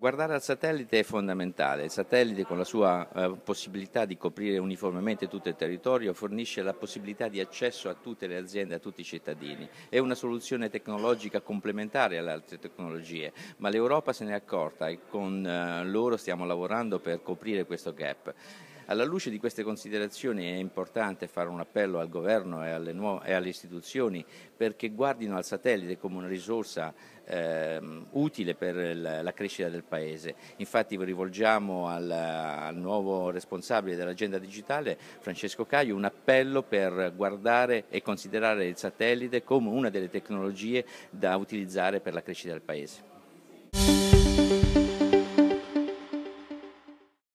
Guardare al satellite è fondamentale. Il satellite, con la sua eh, possibilità di coprire uniformemente tutto il territorio, fornisce la possibilità di accesso a tutte le aziende, a tutti i cittadini. È una soluzione tecnologica complementare alle altre tecnologie, ma l'Europa se ne è accorta e con eh, loro stiamo lavorando per coprire questo gap. Alla luce di queste considerazioni è importante fare un appello al governo e alle, nuove, e alle istituzioni perché guardino al satellite come una risorsa ehm, utile per la, la, crescita del Paese. Infatti rivolgiamo al, al nuovo responsabile dell'agenda digitale, Francesco Caio, un appello per guardare e considerare il satellite come una delle tecnologie da utilizzare per la crescita del Paese.